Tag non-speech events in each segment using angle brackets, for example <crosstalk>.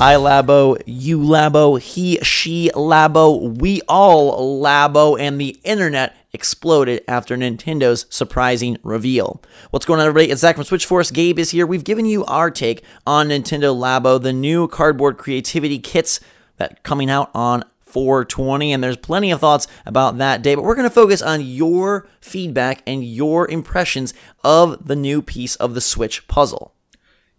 I labo, you labo, he, she labo, we all labo, and the internet exploded after Nintendo's surprising reveal. What's going on, everybody? It's Zach from Switch Force. Gabe is here. We've given you our take on Nintendo Labo, the new cardboard creativity kits that coming out on 420, and there's plenty of thoughts about that day, but we're going to focus on your feedback and your impressions of the new piece of the Switch puzzle.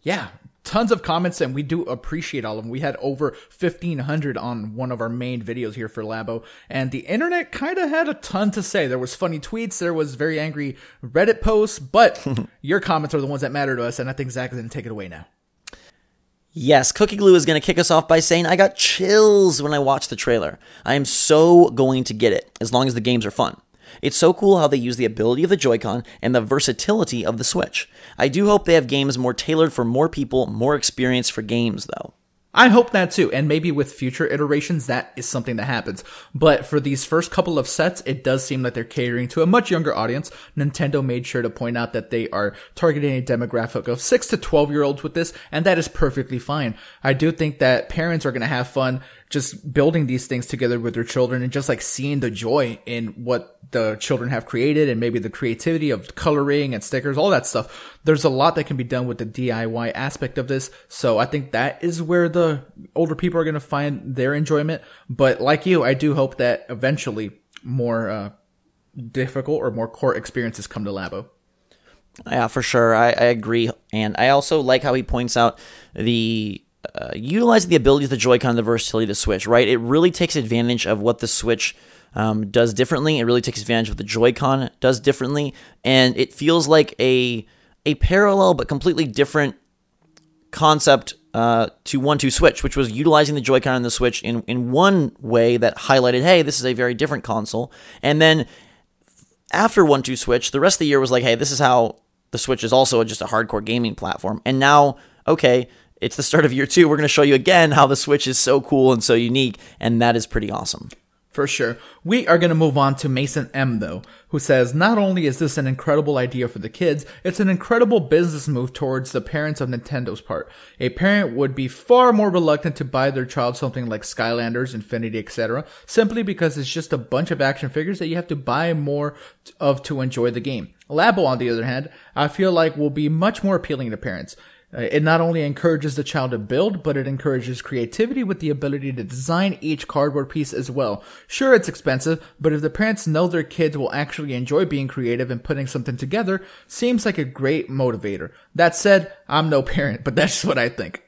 Yeah, tons of comments and we do appreciate all of them. We had over 1500 on one of our main videos here for Labo and the internet kind of had a ton to say. There was funny tweets, there was very angry Reddit posts, but <laughs> your comments are the ones that matter to us and I think Zach is going to take it away now. Yes, Cookie Glue is going to kick us off by saying, I got chills when I watched the trailer. I am so going to get it, as long as the games are fun. It's so cool how they use the ability of the Joy-Con and the versatility of the Switch. I do hope they have games more tailored for more people, more experience for games though. I hope that too, and maybe with future iterations that is something that happens. But for these first couple of sets, it does seem like they're catering to a much younger audience. Nintendo made sure to point out that they are targeting a demographic of 6 to 12 year olds with this, and that is perfectly fine. I do think that parents are gonna have fun just building these things together with their children and just like seeing the joy in what the children have created and maybe the creativity of coloring and stickers, all that stuff. There's a lot that can be done with the DIY aspect of this. So I think that is where the older people are going to find their enjoyment. But like you, I do hope that eventually more, uh, difficult or more core experiences come to Labo. Yeah, for sure. I, I agree. And I also like how he points out the uh, utilizing the abilities of the Joy-Con, the versatility of the Switch, right? It really takes advantage of what the Switch um, does differently. It really takes advantage of what the Joy-Con does differently, and it feels like a a parallel but completely different concept uh, to one two switch which was utilizing the joy-con and the switch in, in one way that highlighted hey this is a very different console and then after one two switch the rest of the year was like hey this is how the switch is also just a hardcore gaming platform and now okay it's the start of year two. We're going to show you again how the Switch is so cool and so unique, and that is pretty awesome. For sure. We are going to move on to Mason M, though, who says Not only is this an incredible idea for the kids, it's an incredible business move towards the parents of Nintendo's part. A parent would be far more reluctant to buy their child something like Skylanders, Infinity, etc., simply because it's just a bunch of action figures that you have to buy more of to enjoy the game. Labo, on the other hand, I feel like will be much more appealing to parents. Uh, it not only encourages the child to build, but it encourages creativity with the ability to design each cardboard piece as well. Sure, it's expensive, but if the parents know their kids will actually enjoy being creative and putting something together, seems like a great motivator. That said, I'm no <laughs> parent, but that's just what I think.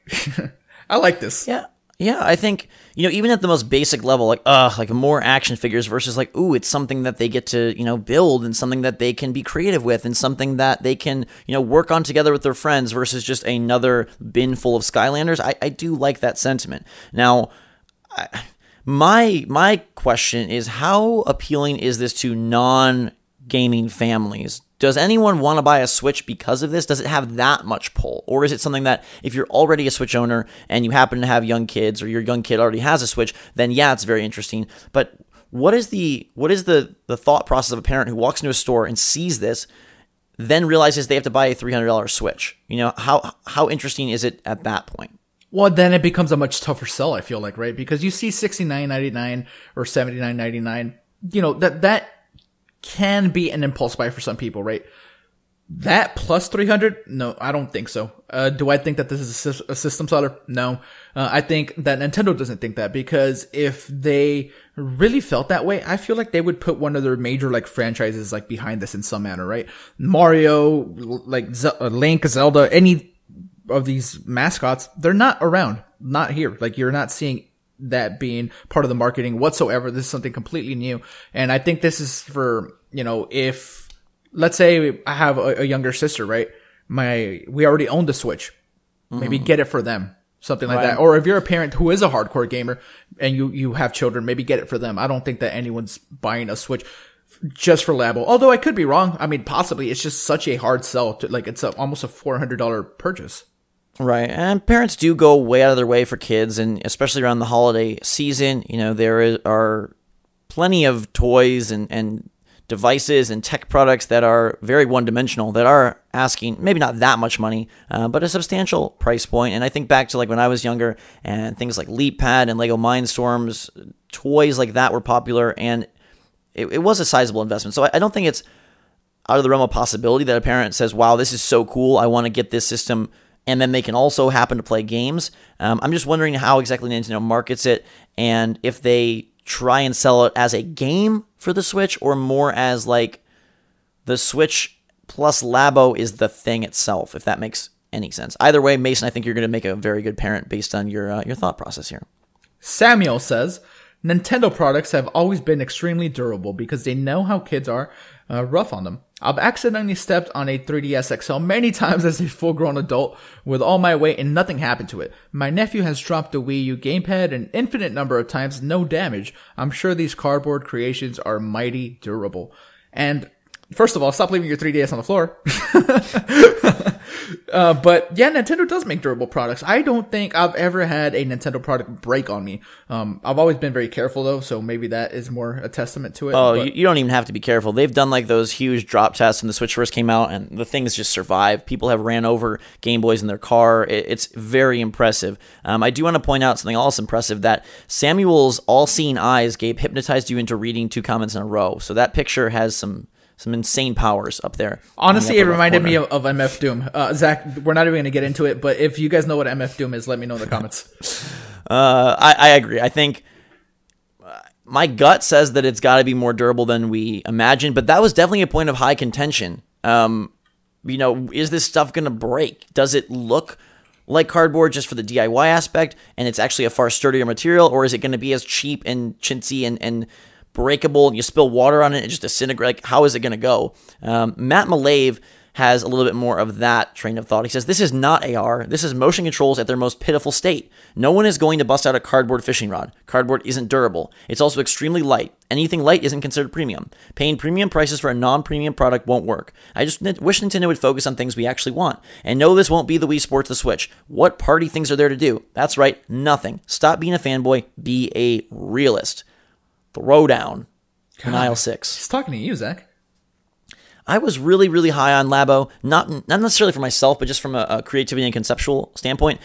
<laughs> I like this. Yeah. Yeah, I think you know even at the most basic level, like uh, like more action figures versus like ooh, it's something that they get to you know build and something that they can be creative with and something that they can you know work on together with their friends versus just another bin full of Skylanders. I, I do like that sentiment. Now, I, my my question is how appealing is this to non gaming families? Does anyone want to buy a Switch because of this? Does it have that much pull? Or is it something that if you're already a Switch owner and you happen to have young kids or your young kid already has a Switch, then yeah, it's very interesting. But what is the what is the the thought process of a parent who walks into a store and sees this then realizes they have to buy a $300 Switch? You know, how how interesting is it at that point? Well, then it becomes a much tougher sell, I feel like, right? Because you see 69.99 or 79.99, you know, that that can be an impulse buy for some people, right? That plus 300? No, I don't think so. Uh, do I think that this is a, system seller? No. Uh, I think that Nintendo doesn't think that because if they really felt that way, I feel like they would put one of their major like franchises like behind this in some manner, right? Mario, like uh, Link, Zelda, any of these mascots, they're not around, not here. Like you're not seeing that being part of the marketing whatsoever. This is something completely new. And I think this is for, you know, if let's say I have a, a younger sister, right? My, we already own the Switch. Mm-hmm. Maybe get it for them. Something like right. that. Or if you're a parent who is a hardcore gamer and you, you have children, maybe get it for them. I don't think that anyone's buying a Switch just for Labo. Although I could be wrong. I mean, possibly it's just such a hard sell to like, it's a, almost a $400 purchase. Right. And parents do go way out of their way for kids, and especially around the holiday season, you know, there is, are plenty of toys and, and devices and tech products that are very one dimensional, that are asking maybe not that much money, uh, but a substantial price point. And I think back to like when I was younger and things like Leap Pad and Lego Mindstorms, toys like that were popular, and it, it was a sizable investment. So I, I don't think it's out of the realm of possibility that a parent says, wow, this is so cool. I want to get this system and then they can also happen to play games. Um, I'm just wondering how exactly Nintendo markets it and if they try and sell it as a game for the Switch or more as like the Switch plus Labo is the thing itself, if that makes any sense. Either way, Mason, I think you're going to make a very good parent based on your uh, your thought process here. Samuel says, Nintendo products have always been extremely durable because they know how kids are uh, rough on them. I've accidentally stepped on a 3DS XL many <laughs> times as a full grown adult with all my weight and nothing happened to it. My nephew has dropped the Wii U gamepad an infinite number of times, no damage. I'm sure these cardboard creations are mighty durable. And First of all, stop leaving your 3DS on the floor. <laughs> uh, but yeah, Nintendo does make durable products. I don't think I've ever had a Nintendo product break on me. Um, I've always been very careful though, so maybe that is more a testament to it. Oh, but. you don't even have to be careful. They've done like those huge drop tests when the Switch first came out, and the things just survive. People have ran over Game Boys in their car. It's very impressive. Um, I do want to point out something else impressive that Samuel's all-seeing eyes, Gabe, hypnotized you into reading two comments in a row. So that picture has some some insane powers up there. Honestly, the it reminded corner. me of, of, MF Doom. Uh, Zach, we're not even going to get into it, but if you guys know what MF Doom is, let me know in the comments. <laughs> uh, I, I agree. I think uh, my gut says that it's got to be more durable than we imagined, but that was definitely a point of high contention. Um, you know, is this stuff going to break? Does it look like cardboard just for the DIY aspect and it's actually a far sturdier material, or is it going to be as cheap and chintzy and, and breakable and you spill water on it, it just disintegrates. Like, how is it going to go? Um, Matt Malave has a little bit more of that train of thought. He says, This is not AR. This is motion controls at their most pitiful state. No one is going to bust out a cardboard fishing rod. Cardboard isn't durable. It's also extremely light. Anything light isn't considered premium. Paying premium prices for a non premium product won't work. I just wish Nintendo would focus on things we actually want. And no, this won't be the Wii Sports the Switch. What party things are there to do? That's right, nothing. Stop being a fanboy, be a realist throwdown in aisle six. He's talking to you, Zach. I was really, really high on Labo, not not necessarily for myself, but just from a, a creativity and conceptual standpoint.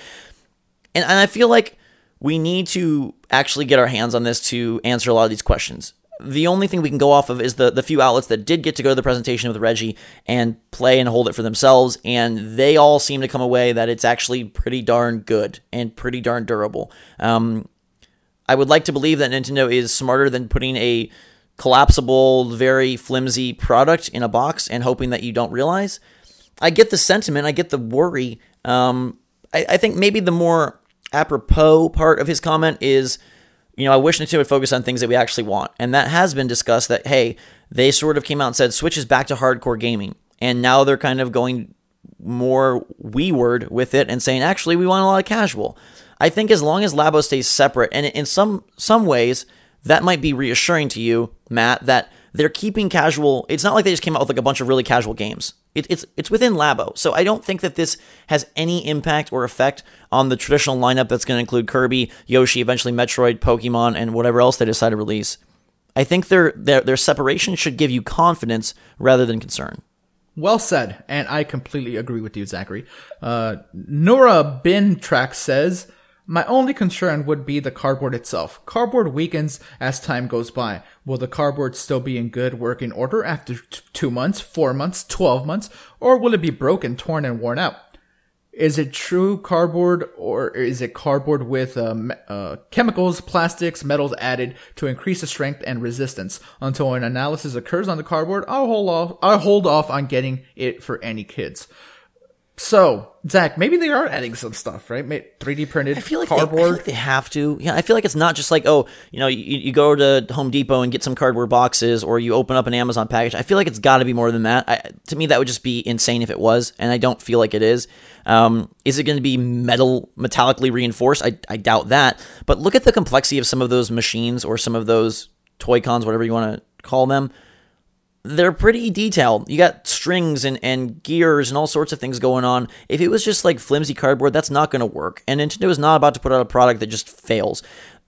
And, and I feel like we need to actually get our hands on this to answer a lot of these questions. The only thing we can go off of is the, the few outlets that did get to go to the presentation with Reggie and play and hold it for themselves, and they all seem to come away that it's actually pretty darn good and pretty darn durable. Um, I would like to believe that Nintendo is smarter than putting a collapsible, very flimsy product in a box and hoping that you don't realize. I get the sentiment, I get the worry. Um, I, I think maybe the more apropos part of his comment is, you know, I wish Nintendo would focus on things that we actually want. And that has been discussed that, hey, they sort of came out and said Switch is back to hardcore gaming. And now they're kind of going more wee word with it and saying, actually, we want a lot of casual. I think as long as Labo stays separate, and in some some ways, that might be reassuring to you, Matt, that they're keeping casual. It's not like they just came out with like a bunch of really casual games. It, it's it's within Labo, so I don't think that this has any impact or effect on the traditional lineup that's going to include Kirby, Yoshi, eventually Metroid, Pokemon, and whatever else they decide to release. I think their their their separation should give you confidence rather than concern. Well said, and I completely agree with you, Zachary. Uh, Nora Bintrack says, my only concern would be the cardboard itself. Cardboard weakens as time goes by. Will the cardboard still be in good working order after t- two months, four months, 12 months, or will it be broken, torn, and worn out? Is it true cardboard or is it cardboard with uh, uh, chemicals, plastics, metals added to increase the strength and resistance? Until an analysis occurs on the cardboard, I'll hold off, I'll hold off on getting it for any kids. So, Zach, maybe they are adding some stuff, right? 3D printed I feel like cardboard. They, I feel like they have to. Yeah, I feel like it's not just like, oh, you know, you, you go to Home Depot and get some cardboard boxes or you open up an Amazon package. I feel like it's got to be more than that. I, to me, that would just be insane if it was, and I don't feel like it is. Um, is it going to be metal, metallically reinforced? I, I doubt that. But look at the complexity of some of those machines or some of those Toy Cons, whatever you want to call them they're pretty detailed. You got strings and, and gears and all sorts of things going on. If it was just like flimsy cardboard, that's not going to work. And Nintendo is not about to put out a product that just fails.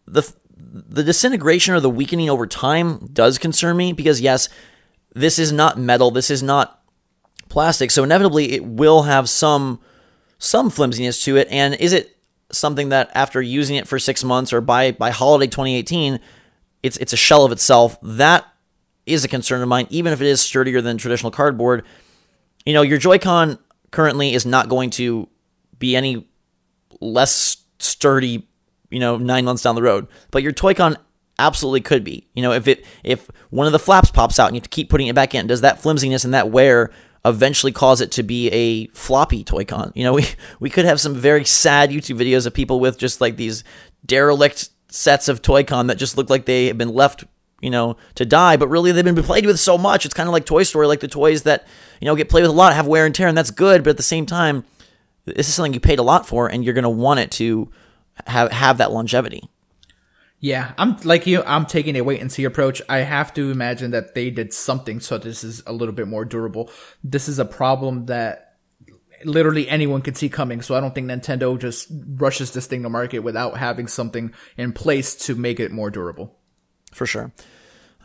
The the disintegration or the weakening over time does concern me because yes, this is not metal, this is not plastic, so inevitably it will have some some flimsiness to it. And is it something that after using it for six months or by by holiday 2018, it's it's a shell of itself that is a concern of mine, even if it is sturdier than traditional cardboard. You know, your Joy-Con currently is not going to be any less sturdy, you know, nine months down the road. But your Toy-Con absolutely could be. You know, if it if one of the flaps pops out and you have to keep putting it back in, does that flimsiness and that wear eventually cause it to be a floppy Toy-Con? You know, <laughs> we we could have some very sad YouTube videos of people with just like these derelict sets of Toy-Con that just look like they have been left you know, to die, but really they've been played with so much. It's kind of like Toy Story, like the toys that, you know, get played with a lot, have wear and tear, and that's good, but at the same time, this is something you paid a lot for and you're going to want it to have have that longevity. Yeah, I'm like you, I'm taking a wait and see approach. I have to imagine that they did something so this is a little bit more durable. This is a problem that literally anyone could see coming, so I don't think Nintendo just rushes this thing to market without having something in place to make it more durable. For sure.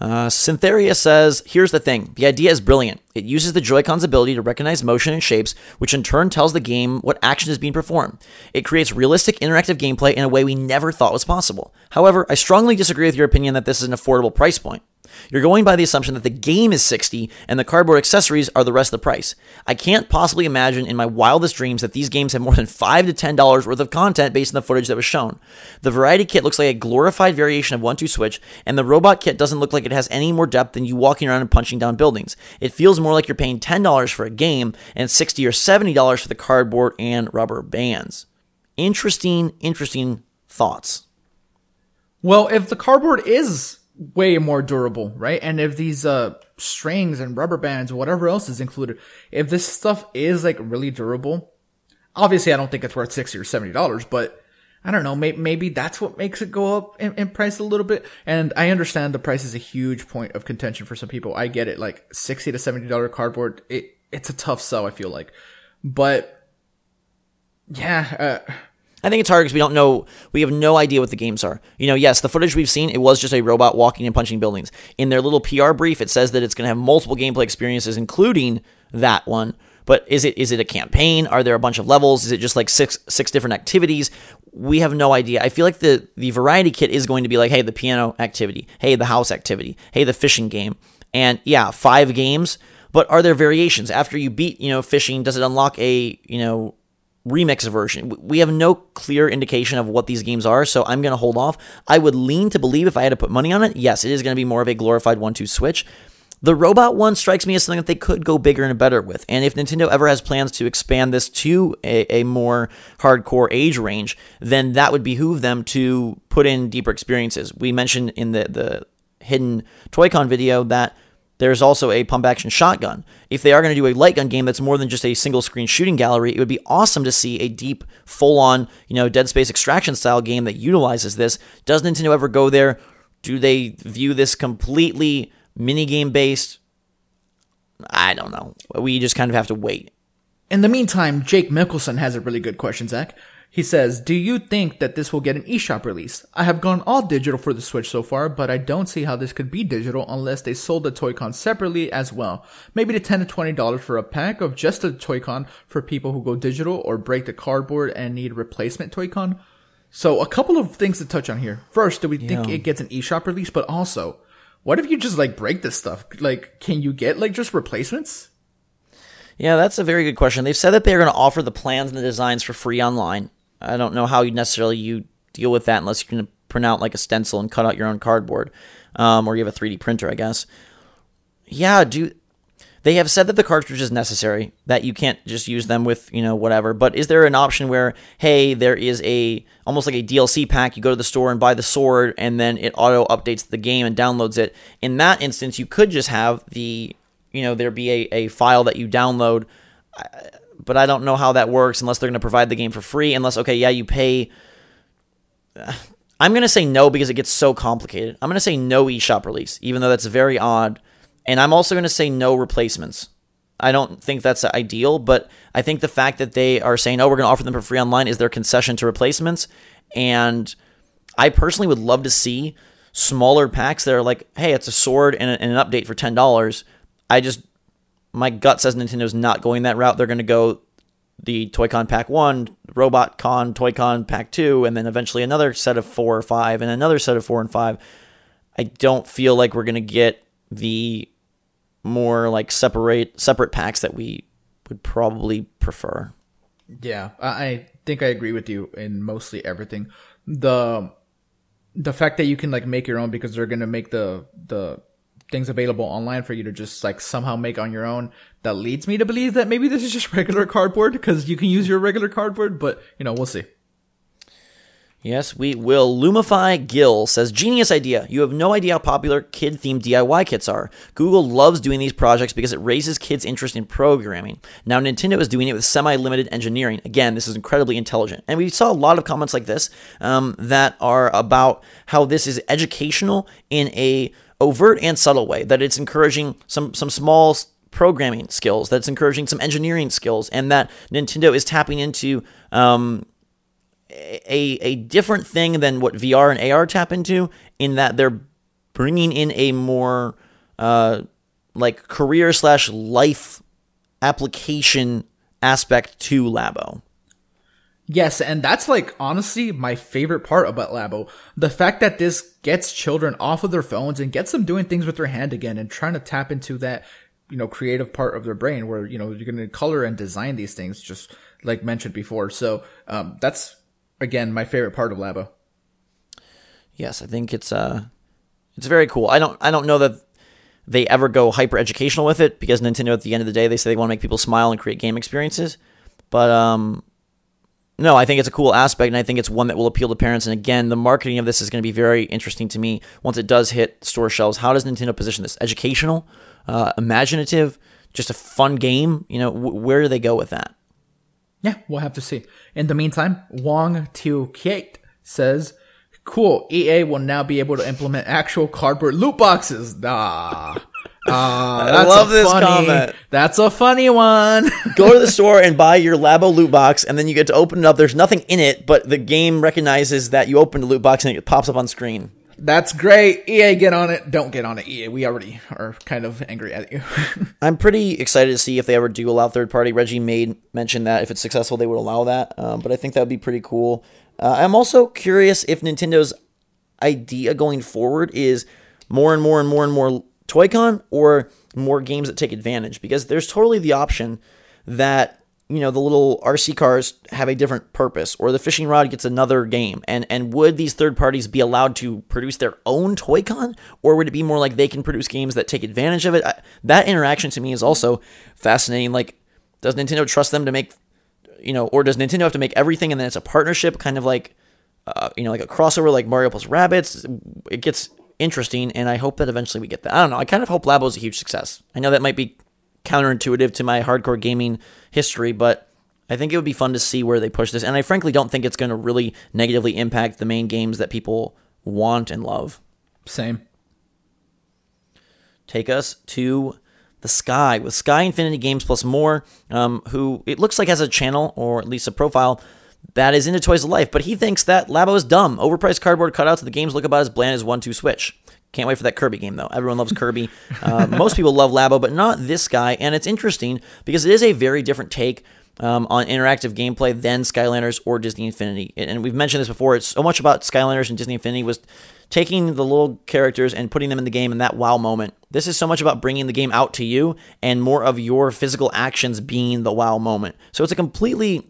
Uh, Syntheria says, here's the thing. The idea is brilliant. It uses the Joy-Con's ability to recognize motion and shapes, which in turn tells the game what action is being performed. It creates realistic interactive gameplay in a way we never thought was possible. However, I strongly disagree with your opinion that this is an affordable price point. You're going by the assumption that the game is 60 and the cardboard accessories are the rest of the price. I can't possibly imagine in my wildest dreams that these games have more than 5 to $10 worth of content based on the footage that was shown. The variety kit looks like a glorified variation of 1-2 Switch, and the robot kit doesn't look like it has any more depth than you walking around and punching down buildings. It feels more like you're paying $10 for a game and $60 or $70 for the cardboard and rubber bands. Interesting, interesting thoughts. Well, if the cardboard is way more durable, right? And if these uh strings and rubber bands, whatever else is included, if this stuff is like really durable, obviously I don't think it's worth sixty or seventy dollars, but I don't know, maybe, maybe that's what makes it go up in, in, price a little bit. And I understand the price is a huge point of contention for some people. I get it. Like 60 to $70 cardboard, it, it's a tough sell, I feel like. But yeah, uh, I think it's hard because we don't know, we have no idea what the games are. You know, yes, the footage we've seen, it was just a robot walking and punching buildings. In their little PR brief, it says that it's going to have multiple gameplay experiences, including that one. But is it is it a campaign? Are there a bunch of levels? Is it just like six six different activities? We have no idea. I feel like the the variety kit is going to be like, hey, the piano activity, hey, the house activity, hey, the fishing game, and yeah, five games. But are there variations after you beat you know fishing? Does it unlock a you know remix version. We have no clear indication of what these games are, so I'm going to hold off. I would lean to believe if I had to put money on it, yes, it is going to be more of a glorified 1 2 switch, the robot one strikes me as something that they could go bigger and better with. And if Nintendo ever has plans to expand this to a, a more hardcore age range, then that would behoove them to put in deeper experiences. We mentioned in the, the hidden Toy-Con video that there's also a pump action shotgun. If they are going to do a light gun game that's more than just a single screen shooting gallery, it would be awesome to see a deep, full on, you know, Dead Space extraction style game that utilizes this. Does Nintendo ever go there? Do they view this completely minigame based. I don't know. We just kind of have to wait. In the meantime, Jake Mickelson has a really good question, Zach. He says, Do you think that this will get an eShop release? I have gone all digital for the Switch so far, but I don't see how this could be digital unless they sold the Toy-Con separately as well. Maybe the 10 to $20 for a pack of just the Toy-Con for people who go digital or break the cardboard and need replacement Toy-Con. So a couple of things to touch on here. First, do we yeah. think it gets an eShop release? But also, what if you just like break this stuff? Like, can you get like just replacements? Yeah, that's a very good question. They've said that they're going to offer the plans and the designs for free online. I don't know how you necessarily you deal with that unless you're going to print out like a stencil and cut out your own cardboard, um, or you have a 3D printer, I guess. Yeah, do they have said that the cartridge is necessary, that you can't just use them with, you know, whatever. But is there an option where, hey, there is a almost like a DLC pack, you go to the store and buy the sword, and then it auto updates the game and downloads it? In that instance, you could just have the, you know, there be a, a file that you download. Uh, but I don't know how that works unless they're going to provide the game for free, unless, okay, yeah, you pay. Uh, I'm going to say no because it gets so complicated. I'm going to say no eShop release, even though that's very odd and I'm also going to say no replacements. I don't think that's ideal, but I think the fact that they are saying, oh, we're going to offer them for free online is their concession to replacements. And I personally would love to see smaller packs that are like, hey, it's a sword and, an update for $10. I just, my gut says Nintendo's not going that route. They're going to go the Toy-Con Pack 1, Robot Con, Toy-Con Pack 2, and then eventually another set of 4 or 5, and another set of 4 and 5. I don't feel like we're going to get the more like separate separate packs that we would probably prefer. Yeah, I think I agree with you in mostly everything. The the fact that you can like make your own because they're gonna make the the things available online for you to just like somehow make on your own that leads me to believe that maybe this is just <laughs> regular cardboard because you can use your regular cardboard but you know we'll see Yes, we will. Lumify Gill says, genius idea. You have no idea how popular kid themed DIY kits are. Google loves doing these projects because it raises kids' interest in programming. Now, Nintendo is doing it with semi limited engineering. Again, this is incredibly intelligent. And we saw a lot of comments like this um, that are about how this is educational in a overt and subtle way, that it's encouraging some, some small programming skills, that's encouraging some engineering skills, and that Nintendo is tapping into. Um, a, a different thing than what VR and AR tap into in that they're bringing in a more uh, like career slash life application aspect to Labo. Yes, and that's like honestly my favorite part about Labo. The fact that this gets children off of their phones and gets them doing things with their hand again and trying to tap into that, you know, creative part of their brain where, you know, you're going to color and design these things just like mentioned before. So, um, that's again my favorite part of Labo. Yes, I think it's uh it's very cool. I don't I don't know that they ever go hyper educational with it because Nintendo at the end of the day they say they want to make people smile and create game experiences. But um no, I think it's a cool aspect and I think it's one that will appeal to parents and again, the marketing of this is going to be very interesting to me once it does hit store shelves. How does Nintendo position this? Educational, uh, imaginative, just a fun game, you know, where do they go with that? yeah, we'll have to see. In the meantime, Wong Teo Kate says, cool, EA will now be able to implement actual cardboard loot boxes. Nah. Uh, <laughs> I love this funny, comment. That's a funny one. <laughs> Go to the store and buy your Labo loot box, and then you get to open it up. There's nothing in it, but the game recognizes that you opened a loot box and it pops up on screen. That's great. EA, get on it. Don't get on it, EA. We already are kind of angry at you. <laughs> I'm pretty excited to see if they ever do allow third party. Reggie made mention that if it's successful, they would allow that. Um, but I think that would be pretty cool. Uh, I'm also curious if Nintendo's idea going forward is more and more and more and more ToyCon or more games that take advantage because there's totally the option that you know the little RC cars have a different purpose, or the fishing rod gets another game, and and would these third parties be allowed to produce their own Toy-Con, or would it be more like they can produce games that take advantage of it? I, that interaction to me is also fascinating. Like, does Nintendo trust them to make, you know, or does Nintendo have to make everything, and then it's a partnership, kind of like, uh, you know, like a crossover, like Mario plus rabbits? It gets interesting, and I hope that eventually we get that. I don't know. I kind of hope Labo is a huge success. I know that might be counterintuitive to my hardcore gaming history, but I think it would be fun to see where they push this. And I frankly don't think it's going to really negatively impact the main games that people want and love. Same. Take us to the Sky with Sky Infinity Games plus more, um, who it looks like has a channel or at least a profile that is into Toys of Life, but he thinks that Labo is dumb. Overpriced cardboard cutouts of the games look about as bland as 1 2 Switch. Can't wait for that Kirby game, though. Everyone loves Kirby. Uh, <laughs> most people love Labo, but not this guy. And it's interesting because it is a very different take um, on interactive gameplay than Skylanders or Disney Infinity. And we've mentioned this before. It's so much about Skylanders and Disney Infinity was taking the little characters and putting them in the game in that wow moment. This is so much about bringing the game out to you and more of your physical actions being the wow moment. So it's a completely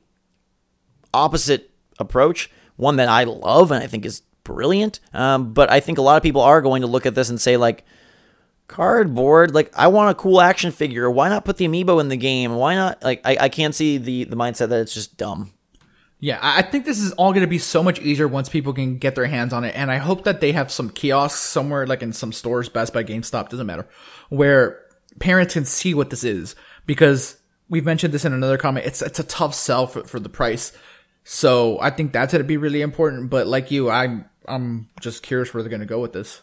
opposite approach, one that I love and I think is brilliant. Um, but I think a lot of people are going to look at this and say, like, cardboard, like, I want a cool action figure. Why not put the amiibo in the game? Why not? Like, I, I can't see the, the mindset that it's just dumb. Yeah, I think this is all going to be so much easier once people can get their hands on it. And I hope that they have some kiosks somewhere, like in some stores, Best Buy, GameStop, doesn't matter, where parents can see what this is. Because we've mentioned this in another comment, it's, it's a tough sell for, for the price. So I think that's going to be really important. But like you, I'm I'm just curious where they're going to go with this.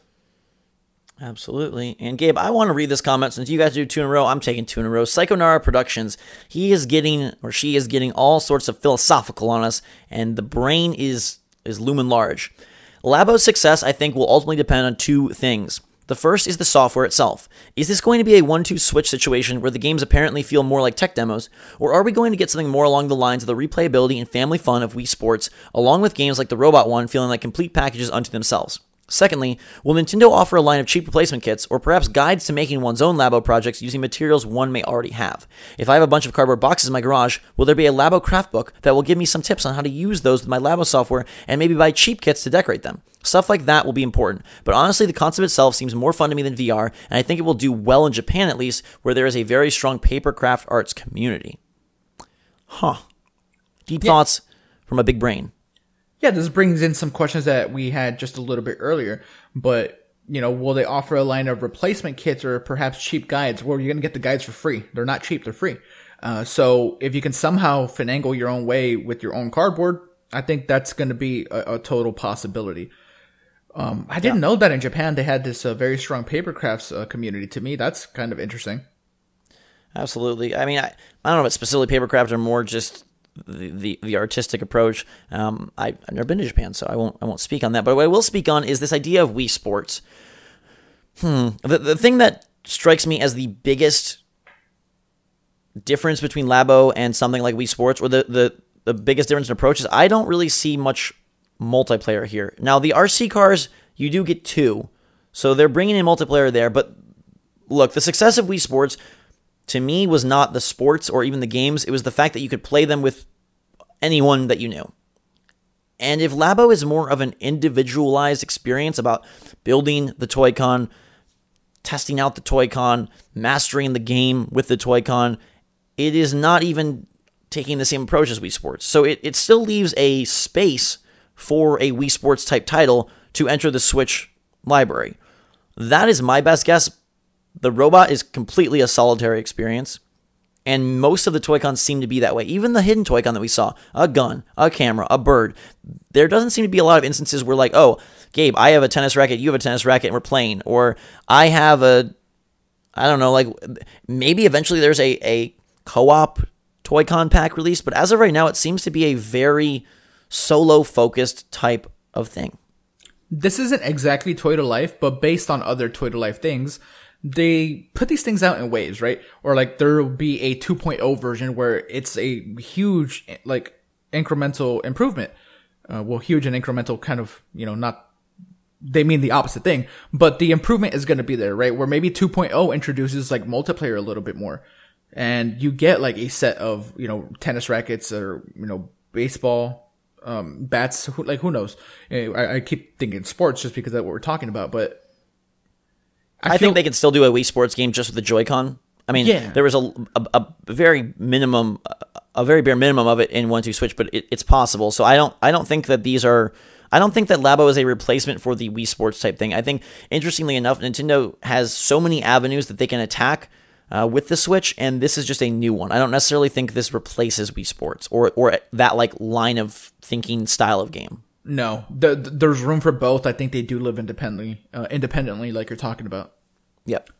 Absolutely. And Gabe, I want to read this comment since you guys do two in a row. I'm taking two in a row. Psychonara Productions, he is getting or she is getting all sorts of philosophical on us, and the brain is is looming large. Labo's success, I think, will ultimately depend on two things. The first is the software itself. Is this going to be a one-two switch situation where the games apparently feel more like tech demos, or are we going to get something more along the lines of the replayability and family fun of Wii Sports, along with games like the Robot one feeling like complete packages unto themselves? Secondly, will Nintendo offer a line of cheap replacement kits or perhaps guides to making one's own Labo projects using materials one may already have? If I have a bunch of cardboard boxes in my garage, will there be a Labo craft book that will give me some tips on how to use those with my Labo software and maybe buy cheap kits to decorate them? Stuff like that will be important, but honestly, the concept itself seems more fun to me than VR, and I think it will do well in Japan at least, where there is a very strong paper craft arts community. Huh. Deep yeah. thoughts from a big brain yeah, this brings in some questions that we had just a little bit earlier, but you know, will they offer a line of replacement kits or perhaps cheap guides? Well, you're going to get the guides for free. They're not cheap, they're free. Uh, so if you can somehow finagle your own way with your own cardboard, I think that's going to be a, a, total possibility. Um, I didn't yeah. know that in Japan they had this uh, very strong paper crafts uh, community. To me, that's kind of interesting. Absolutely. I mean, I, I don't know if it's specifically paper crafts or more just the, the, the artistic approach. Um, I, have never been to Japan, so I won't I won't speak on that. But what I will speak on is this idea of Wii Sports. Hmm. The, the thing that strikes me as the biggest difference between Labo and something like Wii Sports, or the, the, the biggest difference in approach is I don't really see much multiplayer here. Now, the RC cars, you do get two, so they're bringing in multiplayer there, but look, the success of Wii Sports – to me was not the sports or even the games, it was the fact that you could play them with anyone that you knew. And if Labo is more of an individualized experience about building the Toy-Con, testing out the Toy-Con, mastering the game with the Toy-Con, it is not even taking the same approach as Wii Sports. So it, it still leaves a space for a Wii Sports type title to enter the Switch library. That is my best guess the robot is completely a solitary experience, and most of the Toy-Cons seem to be that way. Even the hidden Toy-Con that we saw, a gun, a camera, a bird, there doesn't seem to be a lot of instances where like, oh, Gabe, I have a tennis racket, you have a tennis racket, and we're playing, or I have a, I don't know, like maybe eventually there's a a co-op Toy-Con pack release, but as of right now, it seems to be a very solo-focused type of thing. This isn't exactly Toy to Life, but based on other Toy to Life things, they put these things out in waves, right? Or like there'll be a 2.0 version where it's a huge, like incremental improvement. Uh, well, huge and incremental kind of, you know, not, they mean the opposite thing, but the improvement is going to be there, right? Where maybe 2.0 introduces like multiplayer a little bit more and you get like a set of, you know, tennis rackets or, you know, baseball um, bats, who, like who knows? Eh, I, I keep thinking sports just because that's what we're talking about, but I, I think they could still do a Wii Sports game just with the Joy-Con. I mean, yeah. there was a, a, a very minimum, a very bare minimum of it in One Two Switch, but it, it's possible. So I don't, I don't think that these are. I don't think that Labo is a replacement for the Wii Sports type thing. I think, interestingly enough, Nintendo has so many avenues that they can attack uh, with the Switch, and this is just a new one. I don't necessarily think this replaces Wii Sports or or that like line of thinking style of game. No, the, the, there's room for both. I think they do live independently, uh, independently, like you're talking about. Yep.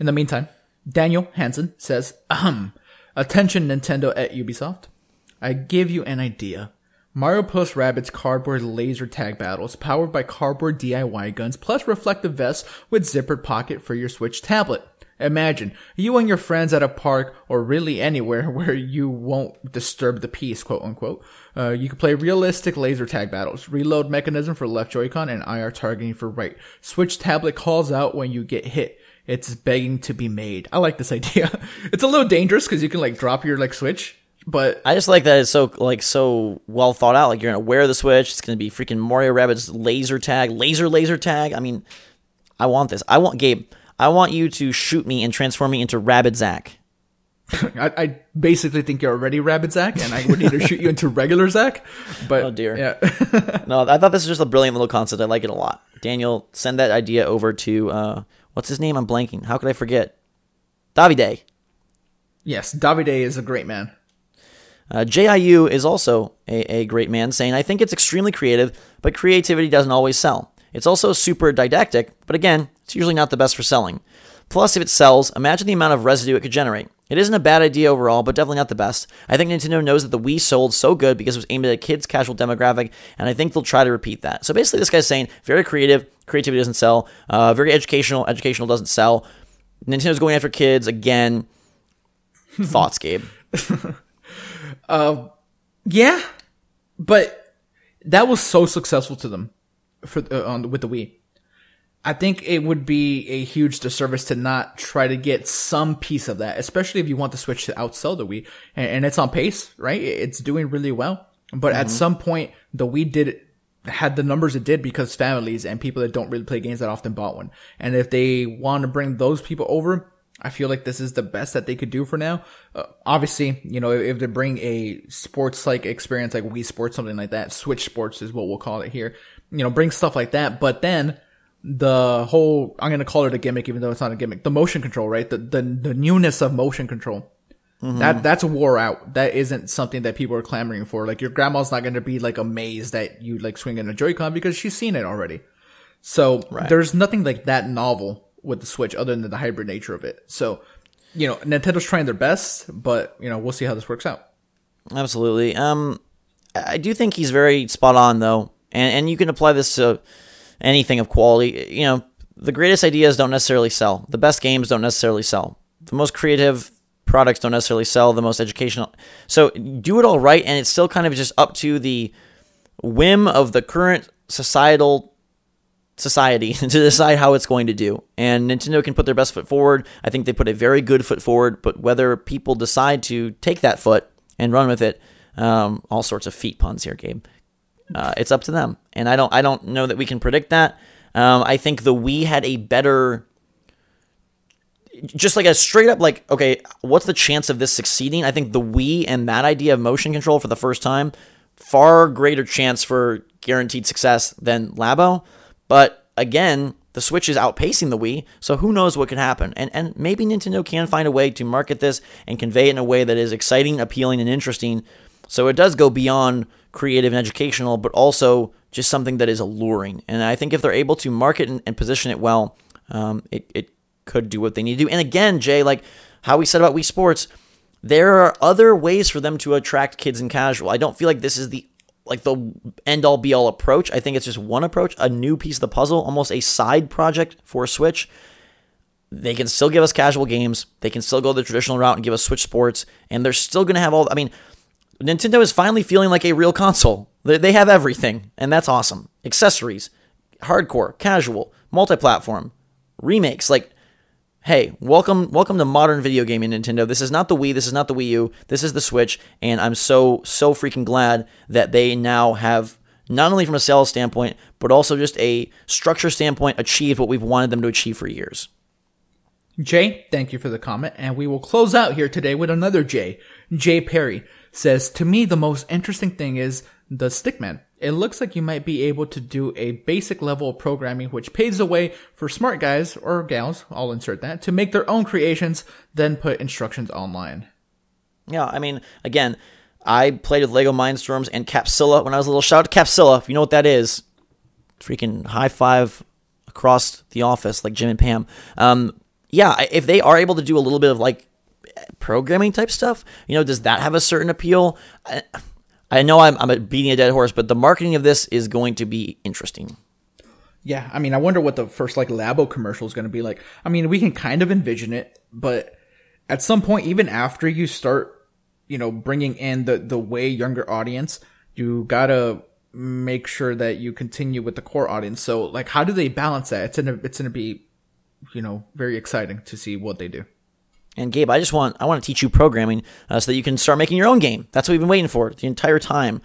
In the meantime, Daniel Hansen says, "Ahem, attention Nintendo at Ubisoft. I give you an idea. Mario plus Rabbits cardboard laser tag battles powered by cardboard DIY guns plus reflective vests with zippered pocket for your Switch tablet. Imagine you and your friends at a park or really anywhere <laughs> where you won't disturb the peace, quote unquote. Uh, you can play realistic laser tag battles, reload mechanism for left Joy-Con and IR targeting for right. Switch tablet calls out when you get hit. It's begging to be made. I like this <laughs> idea. it's a little dangerous because you can like drop your like switch but I just like that it's so like so well thought out. Like you're gonna wear the Switch. It's gonna be freaking Mario Rabbit's laser tag, laser laser tag. I mean, I want this. I want Gabe. I want you to shoot me and transform me into Rabid Zack. <laughs> I, I, basically think you're already Rabid Zack, and I would either shoot you into regular Zack. But oh dear, yeah. <laughs> no, I thought this was just a brilliant little concept. I like it a lot. Daniel, send that idea over to uh, what's his name? I'm blanking. How could I forget? Davide. Yes, Davide is a great man. Uh, JIU is also a, a great man, saying, "I think it's extremely creative, but creativity doesn't always sell. It's also super didactic, but again, it's usually not the best for selling. Plus, if it sells, imagine the amount of residue it could generate. It isn't a bad idea overall, but definitely not the best. I think Nintendo knows that the Wii sold so good because it was aimed at a kids' casual demographic, and I think they'll try to repeat that. So basically, this guy's saying very creative, creativity doesn't sell, uh, very educational, educational doesn't sell. Nintendo's going after kids again. <laughs> Thoughts, Gabe? uh, <laughs> yeah, but that was so successful to them for uh, on, with the Wii. I think it would be a huge disservice to not try to get some piece of that, especially if you want the Switch to outsell the Wii. And, and it's on pace, right? It's doing really well. But mm-hmm. at some point, the Wii did had the numbers it did because families and people that don't really play games that often bought one. And if they want to bring those people over, I feel like this is the best that they could do for now. Uh, obviously, you know, if they bring a sports like experience like Wii Sports, something like that, Switch Sports is what we'll call it here, you know, bring stuff like that. But then the whole I'm gonna call it a gimmick, even though it's not a gimmick. The motion control, right? The the, the newness of motion control. Mm-hmm. That that's wore out. That isn't something that people are clamoring for. Like your grandma's not gonna be like amazed that you like swinging a Joy-Con because she's seen it already. So right. there's nothing like that novel with the Switch other than the hybrid nature of it. So you know Nintendo's trying their best, but you know we'll see how this works out. Absolutely. Um, I do think he's very spot on though, and and you can apply this to anything of quality, you know, the greatest ideas don't necessarily sell. The best games don't necessarily sell. The most creative products don't necessarily sell. The most educational. So do it all right, and it's still kind of just up to the whim of the current societal society <laughs> to decide how it's going to do. And Nintendo can put their best foot forward. I think they put a very good foot forward, but whether people decide to take that foot and run with it, um, all sorts of feet puns here, Gabe. Uh, it's up to them, and I don't I don't know that we can predict that. Um, I think the Wii had a better, just like a straight up like okay, what's the chance of this succeeding? I think the Wii and that idea of motion control for the first time, far greater chance for guaranteed success than Labo. But again, the Switch is outpacing the Wii, so who knows what could happen? And and maybe Nintendo can find a way to market this and convey it in a way that is exciting, appealing, and interesting so it does go beyond creative and educational, but also just something that is alluring. And I think if they're able to market and, and position it well, um, it, it could do what they need to do. And again, Jay, like how we said about Wii Sports, there are other ways for them to attract kids and casual. I don't feel like this is the like the end all be all approach. I think it's just one approach, a new piece of the puzzle, almost a side project for Switch. They can still give us casual games. They can still go the traditional route and give us Switch sports, and they're still going to have all. I mean, Nintendo is finally feeling like a real console. They have everything, and that's awesome. Accessories, hardcore, casual, multi-platform, remakes. Like, hey, welcome, welcome to modern video gaming, Nintendo. This is not the Wii. This is not the Wii U. This is the Switch, and I'm so so freaking glad that they now have not only from a sales standpoint, but also just a structure standpoint, achieved what we've wanted them to achieve for years. Jay, thank you for the comment, and we will close out here today with another Jay, Jay Perry says, To me, the most interesting thing is the Stickman. It looks like you might be able to do a basic level of programming which paves the way for smart guys or gals, I'll insert that, to make their own creations, then put instructions online. Yeah, I mean, again, I played with Lego Mindstorms and Capsilla when I was a little. Shout out to Capsilla if you know what that is. Freaking high five across the office like Jim and Pam. Um, yeah, if they are able to do a little bit of like programming type stuff, you know, does that have a certain appeal? I, I know I'm, I'm beating a dead horse, but the marketing of this is going to be interesting. Yeah, I mean, I wonder what the first like Labo commercial is going to be like. I mean, we can kind of envision it, but at some point, even after you start, you know, bringing in the the way younger audience, you gotta make sure that you continue with the core audience. So, like, how do they balance that? It's gonna it's gonna be, you know, very exciting to see what they do. And Gabe, I just want I want to teach you programming uh, so that you can start making your own game. That's what we've been waiting for the entire time.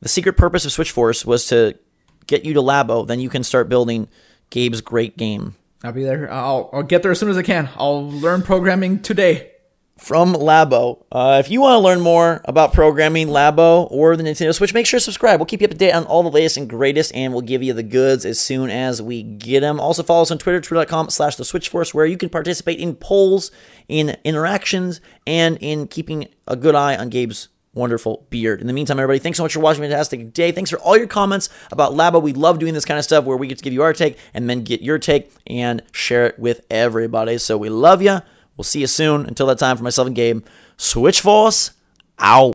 The secret purpose of Switch Force was to get you to Labo, then you can start building Gabe's great game. I'll be there. I'll, I'll get there as soon as I can. I'll learn programming today from Labo. Uh, if you want to learn more about programming Labo or the Nintendo Switch, make sure to subscribe. We'll keep you up to date on all the latest and greatest, and we'll give you the goods as soon as we get them. Also, follow us on Twitter, twitter.com slash the Switch Force, where you can participate in polls, in interactions, and in keeping a good eye on Gabe's wonderful beard. In the meantime, everybody, thanks so much for watching. Fantastic day. Thanks for all your comments about Labo. We love doing this kind of stuff where we get to give you our take and then get your take and share it with everybody. So we love you. We'll see you soon. Until that time, for myself and Gabe, Switch Force out.